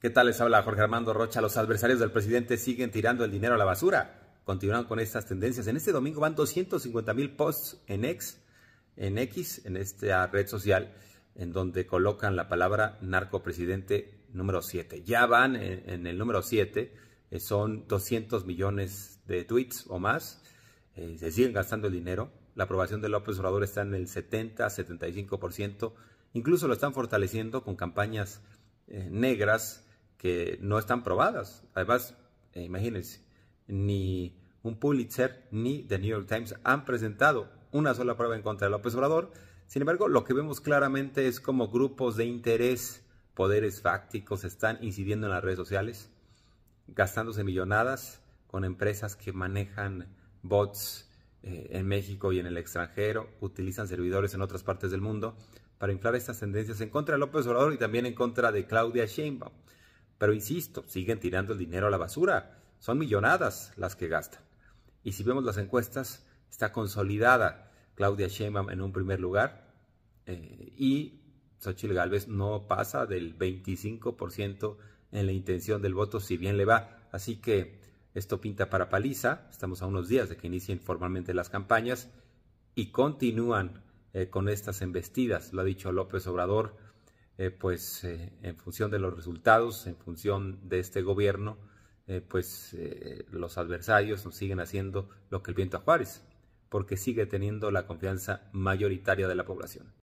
¿Qué tal les habla Jorge Armando Rocha? Los adversarios del presidente siguen tirando el dinero a la basura. Continúan con estas tendencias. En este domingo van 250 mil posts en X, en X, en esta red social, en donde colocan la palabra narcopresidente número 7. Ya van en, el número 7, eh, son 200 millones de tweets o más. Eh, se siguen gastando el dinero. La aprobación de López Obrador está en el 70-75%. Incluso lo están fortaleciendo con campañas eh, negras que no están probadas. Además, eh, imagínense, ni un Pulitzer ni The New York Times han presentado una sola prueba en contra de López Obrador. Sin embargo, lo que vemos claramente es como grupos de interés, poderes fácticos, están incidiendo en las redes sociales, gastándose millonadas con empresas que manejan bots eh, en México y en el extranjero, utilizan servidores en otras partes del mundo para inflar estas tendencias en contra de López Obrador y también en contra de Claudia Sheinbaum. Pero insisto, siguen tirando el dinero a la basura. Son millonadas las que gastan. Y si vemos las encuestas, está consolidada Claudia Sheinbaum en un primer lugar eh, y Xochitl Galvez no pasa del 25% en la intención del voto, si bien le va. Así que esto pinta para paliza. Estamos a unos días de que inicien formalmente las campañas y continúan eh, con estas embestidas. Lo ha dicho López Obrador eh, pues eh, en función de los resultados, en función de este gobierno, eh, pues los adversarios nos siguen haciendo lo que el viento a Juárez, porque sigue teniendo la confianza mayoritaria de la población.